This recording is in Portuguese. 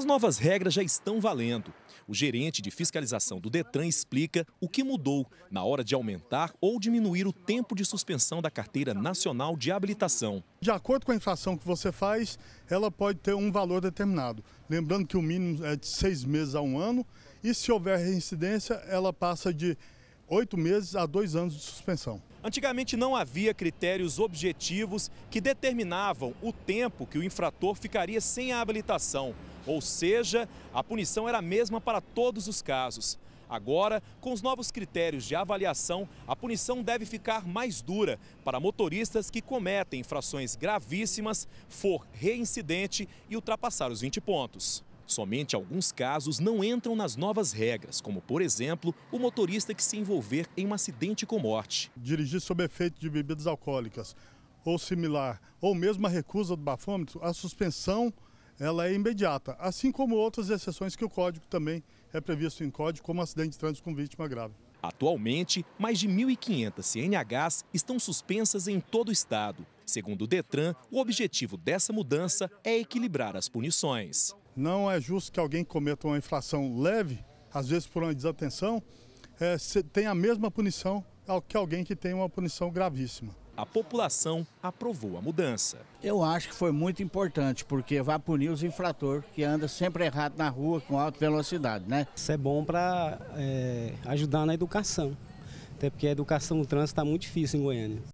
As novas regras já estão valendo. O gerente de fiscalização do Detran explica o que mudou na hora de aumentar ou diminuir o tempo de suspensão da carteira nacional de habilitação. De acordo com a infração que você faz, ela pode ter um valor determinado. Lembrando que o mínimo é de seis meses a um ano e se houver reincidência, ela passa de oito meses a dois anos de suspensão. Antigamente não havia critérios objetivos que determinavam o tempo que o infrator ficaria sem a habilitação, ou seja, a punição era a mesma para todos os casos. Agora, com os novos critérios de avaliação, a punição deve ficar mais dura para motoristas que cometem infrações gravíssimas, for reincidente e ultrapassar os 20 pontos. Somente alguns casos não entram nas novas regras, como, por exemplo, o motorista que se envolver em um acidente com morte. Dirigir sob efeito de bebidas alcoólicas ou similar, ou mesmo a recusa do bafômetro, a suspensão ela é imediata, assim como outras exceções que o código também é previsto em código, como acidente de trânsito com vítima grave. Atualmente, mais de 1.500 CNHs estão suspensas em todo o estado. Segundo o Detran, o objetivo dessa mudança é equilibrar as punições. Não é justo que alguém cometa uma infração leve, às vezes por uma desatenção, é, tenha a mesma punição que alguém que tem uma punição gravíssima. A população aprovou a mudança. Eu acho que foi muito importante, porque vai punir os infratores que andam sempre errado na rua com alta velocidade, né? Isso é bom para é, ajudar na educação, até porque a educação no trânsito está muito difícil em Goiânia.